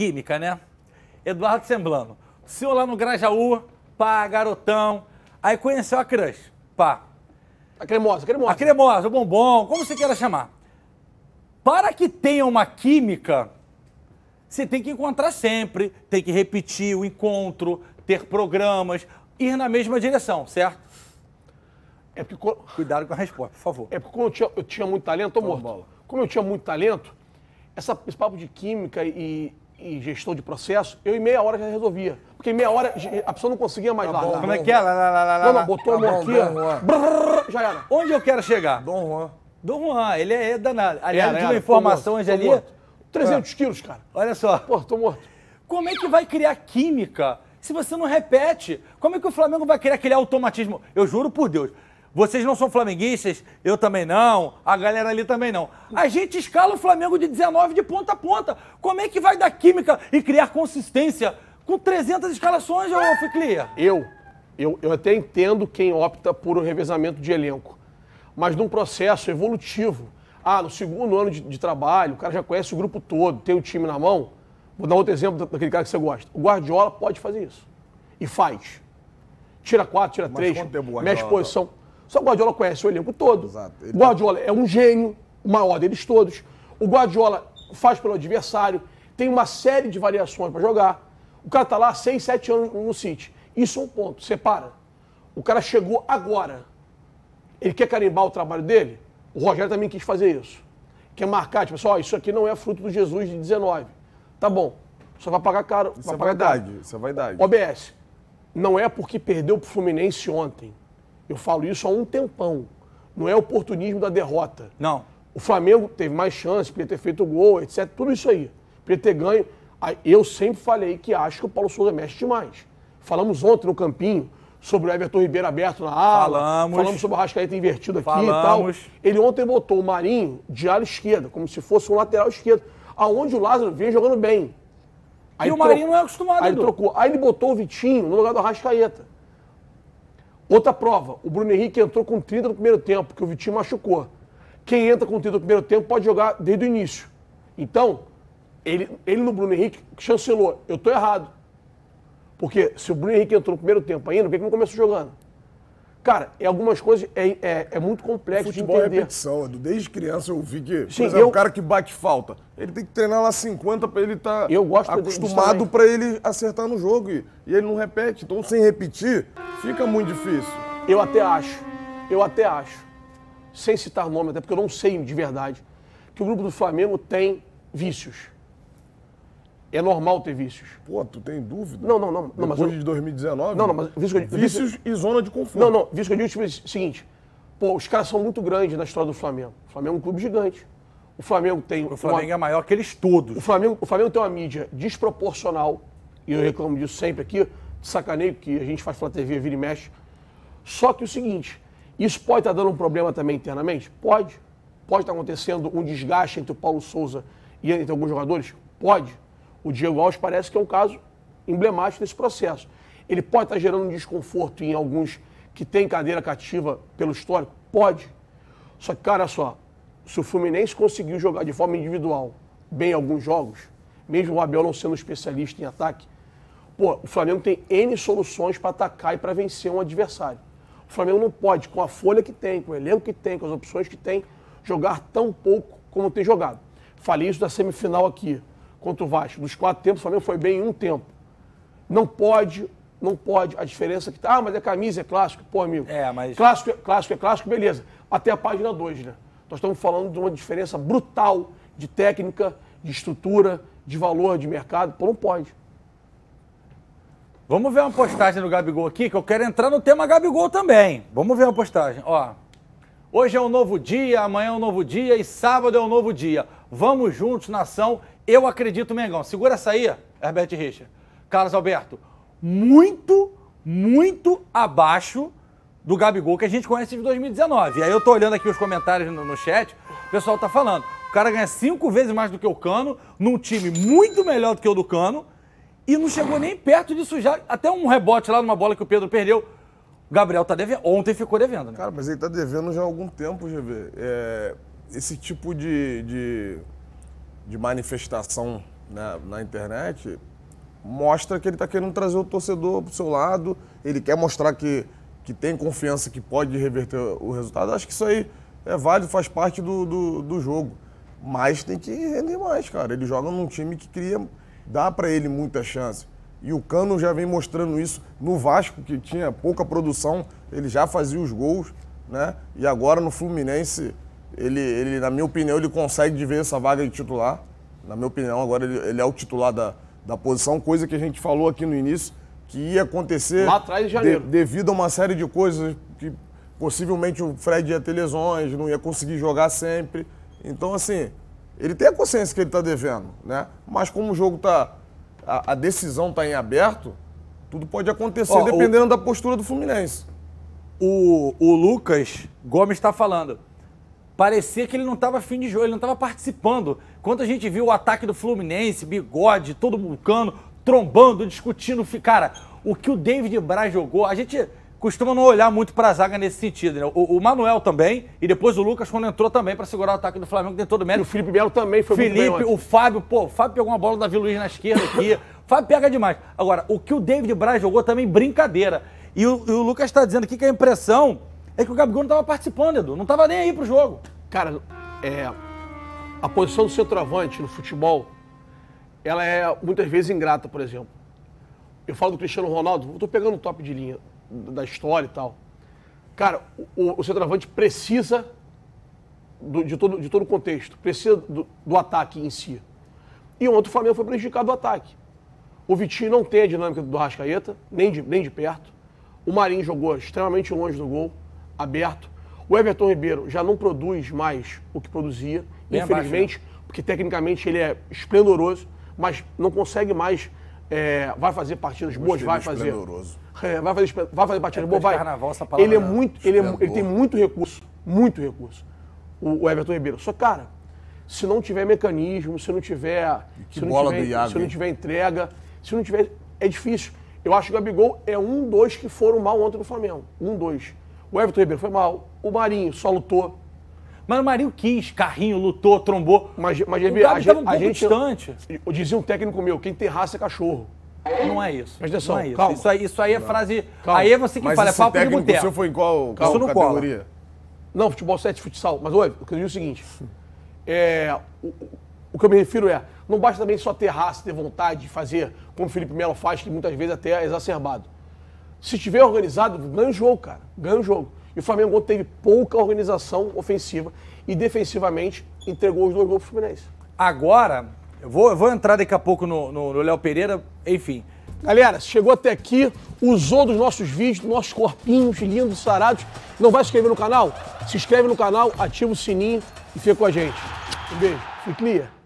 química, né? Eduardo Semblano, o senhor lá no Grajaú, pá, garotão, aí conheceu a crush, pá. A cremosa, a cremosa. A cremosa, o bombom, como você queira chamar. Para que tenha uma química, você tem que encontrar sempre, tem que repetir o encontro, ter programas, ir na mesma direção, certo? É porque... Cuidado com a resposta, por favor. É porque quando eu tinha, eu tinha muito talento, eu morto. Bola. Como eu tinha muito talento, essa, esse papo de química e, e gestão de processo, eu em meia hora já resolvia. Porque em meia hora a pessoa não conseguia mais tá Como é que é? Lá, lá, lá, lá, lá. não, botou tá a mão aqui, ó, brrr, já era. Onde eu quero chegar? Dom Juan. Dom Juan, ele é danado. É, Aliás, de informações ali. Morto. 300 ah. quilos, cara. Olha só. Pô, tô morto. Como é que vai criar química se você não repete? Como é que o Flamengo vai criar aquele automatismo? Eu juro por Deus. Vocês não são flamenguistas, eu também não, a galera ali também não. A gente escala o Flamengo de 19 de ponta a ponta. Como é que vai dar química e criar consistência com 300 escalações, Rolf Clia? Eu, eu, eu até entendo quem opta por um revezamento de elenco, mas num processo evolutivo. Ah, no segundo ano de, de trabalho, o cara já conhece o grupo todo, tem o time na mão. Vou dar outro exemplo daquele cara que você gosta. O Guardiola pode fazer isso. E faz. Tira quatro, tira mas três, mexe tá? posição. Só o Guardiola conhece o elenco todo. Exato. Ele Guardiola é um gênio, o maior deles todos. O Guardiola faz pelo adversário, tem uma série de variações para jogar. O cara está lá 6, 7 anos no City. Isso é um ponto, separa. O cara chegou agora. Ele quer carimbar o trabalho dele? O Rogério também quis fazer isso. Quer marcar, tipo, assim, oh, isso aqui não é fruto do Jesus de 19. Tá bom, só vai pagar caro. Isso vai é pagar vaidade, caro. isso é vaidade. OBS, não é porque perdeu pro Fluminense ontem. Eu falo isso há um tempão. Não é oportunismo da derrota. Não. O Flamengo teve mais chance, podia ter feito gol, etc. Tudo isso aí. Podia ter ganho. Eu sempre falei que acho que o Paulo Souza mexe demais. Falamos ontem no Campinho sobre o Everton Ribeiro aberto na ala. Falamos. Falamos sobre o Rascaeta invertido aqui Falamos. e tal. Ele ontem botou o Marinho de ala esquerda, como se fosse um lateral esquerdo, aonde o Lázaro vinha jogando bem. Aí e o Marinho não é acostumado. Aí ele trocou. Aí ele botou o Vitinho no lugar do Rascaeta. Outra prova, o Bruno Henrique entrou com 30 no primeiro tempo, porque o Vitinho machucou. Quem entra com 30 no primeiro tempo pode jogar desde o início. Então, ele, ele no Bruno Henrique chancelou, eu estou errado. Porque se o Bruno Henrique entrou no primeiro tempo ainda, por que, que não começou jogando? Cara, é algumas coisas, é, é, é muito complexo Futebol de é entender. é repetição, Edu. Desde criança eu vi que, Sim, por exemplo, eu... o cara que bate falta, ele tem que treinar lá 50 para ele tá estar acostumado para ele acertar no jogo. E, e ele não repete. Então, sem repetir, Fica muito difícil. Eu até acho, eu até acho, sem citar nome, até porque eu não sei de verdade, que o grupo do Flamengo tem vícios. É normal ter vícios. Pô, tu tem dúvida? Não, não, não. Depois não mas eu... de 2019? Não, não, mas vício, vícios vício... e zona de conflito. Não, não. Vício que eu digo é o tipo assim, seguinte. Pô, os caras são muito grandes na história do Flamengo. O Flamengo é um clube gigante. O Flamengo tem. O Flamengo uma... é maior que eles todos. O Flamengo, o Flamengo tem uma mídia desproporcional, e eu reclamo disso sempre aqui, sacaneio que a gente faz pela TV, vira e mexe. Só que o seguinte, isso pode estar tá dando um problema também internamente? Pode. Pode estar tá acontecendo um desgaste entre o Paulo Souza e entre alguns jogadores? Pode. O Diego Alves parece que é um caso emblemático desse processo. Ele pode estar tá gerando um desconforto em alguns que têm cadeira cativa pelo histórico? Pode. Só que, cara, só, se o Fluminense conseguiu jogar de forma individual bem alguns jogos, mesmo o Abel não sendo um especialista em ataque, Pô, o Flamengo tem N soluções para atacar e para vencer um adversário. O Flamengo não pode, com a folha que tem, com o elenco que tem, com as opções que tem, jogar tão pouco como tem jogado. Falei isso da semifinal aqui, contra o Vasco. Dos quatro tempos, o Flamengo foi bem em um tempo. Não pode, não pode. A diferença é que tá. Ah, mas a é camisa, é clássico. Pô, amigo. É, mas. Clássico é clássico, é clássico, beleza. Até a página 2, né? Nós estamos falando de uma diferença brutal de técnica, de estrutura, de valor, de mercado. Pô, não pode. Vamos ver uma postagem do Gabigol aqui, que eu quero entrar no tema Gabigol também. Vamos ver uma postagem. Ó, hoje é um novo dia, amanhã é um novo dia e sábado é um novo dia. Vamos juntos, nação. Eu acredito, Mengão. Segura essa aí, Herbert Richa. Carlos Alberto, muito, muito abaixo do Gabigol que a gente conhece de 2019. E aí eu tô olhando aqui os comentários no, no chat, o pessoal tá falando. O cara ganha cinco vezes mais do que o Cano, num time muito melhor do que o do Cano e não chegou nem perto disso sujar Até um rebote lá numa bola que o Pedro perdeu. O Gabriel tá devendo. Ontem ficou devendo, né? Cara, mas ele tá devendo já há algum tempo, GV. É, esse tipo de, de, de manifestação né, na internet mostra que ele tá querendo trazer o torcedor pro seu lado. Ele quer mostrar que, que tem confiança que pode reverter o resultado. Acho que isso aí é válido, faz parte do, do, do jogo. Mas tem que render mais, cara. Ele joga num time que cria dá para ele muita chance. E o Cano já vem mostrando isso no Vasco, que tinha pouca produção, ele já fazia os gols, né? E agora no Fluminense, ele, ele na minha opinião, ele consegue de ver essa vaga de titular. Na minha opinião, agora ele, ele é o titular da, da posição, coisa que a gente falou aqui no início, que ia acontecer lá atrás de De, devido a uma série de coisas que possivelmente o Fred ia ter lesões, não ia conseguir jogar sempre. Então, assim, ele tem a consciência que ele está devendo, né? Mas como o jogo está. A, a, decisão está em aberto, tudo pode acontecer dependendo o, da postura do Fluminense. O, o Lucas Gomes está falando. Parecia que ele não estava fim de jogo, ele não estava participando. Quando a gente viu o ataque do Fluminense, bigode, todo mundo trombando, discutindo. Cara, o que o David Braz jogou, a gente costuma não olhar muito para a zaga nesse sentido. Né? O, o, Manuel também, e depois o Lucas, quando entrou também para segurar o ataque do Flamengo, tem todo o mérito. E o Felipe Melo também foi Felipe, muito bem Felipe, o Fábio, pô, o Fábio pegou uma bola da Davi Luiz na esquerda aqui. Fábio pega demais. Agora, o que o David Braz jogou também, brincadeira. E o, e o Lucas está dizendo aqui que a impressão é que o Gabigol não estava participando, Edu. Não estava nem aí para o jogo. Cara, é, a posição do centroavante no futebol, ela é muitas vezes ingrata, por exemplo. Eu falo do Cristiano Ronaldo, eu estou pegando o top de linha da história e tal. Cara, o, o centroavante precisa do, de, todo, de todo o contexto, precisa do, do ataque em si. E ontem o Flamengo foi prejudicado do ataque. O Vitinho não tem a dinâmica do Rascaeta, nem de, nem de perto. O Marinho jogou extremamente longe do gol, aberto. O Everton Ribeiro já não produz mais o que produzia, Bem infelizmente, abaixo, né? porque tecnicamente ele é esplendoroso, mas não consegue mais é, vai fazer partidas boas, vai fazer. É, vai fazer. Vai fazer partidas boas, vai. Carnaval, essa ele é muito, ele, é, ele tem muito recurso, muito recurso. O, o, Everton Ribeiro. Só cara, se não tiver mecanismo, se não tiver, se não tiver, Iago, se não tiver entrega, se não tiver, é difícil. Eu acho que o Gabigol é um, dois que foram mal ontem no Flamengo. Um, dois. O Everton Ribeiro foi mal. O Marinho só lutou. Mas o Marinho quis, carrinho, lutou, trombou. Mas, mas o a, estava um pouco gente, distante. Eu dizia um técnico meu, quem tem raça é cachorro. Não é isso. Presta atenção, não é isso. calma. Isso aí, isso aí é frase... Calma. Aí é você que mas fala, é papo de boteco. foi em qual isso não categoria? Cola. Não, futebol 7, futsal. Mas, olha, eu queria o seguinte. É, o, o que eu me refiro é, não basta também só ter raça, ter vontade de fazer, como o Felipe Melo faz, que muitas vezes é até é exacerbado. Se tiver organizado, ganha o jogo, cara. Ganha o jogo. E o Flamengo teve pouca organização ofensiva e defensivamente entregou os dois gols pro Fluminense. Agora, eu vou, eu vou entrar daqui a pouco no Léo Pereira, enfim. Galera, chegou até aqui, usou dos nossos vídeos, dos nossos corpinhos lindos, sarados. Não vai se inscrever no canal? Se inscreve no canal, ativa o sininho e fica com a gente. Um beijo. Fique clear.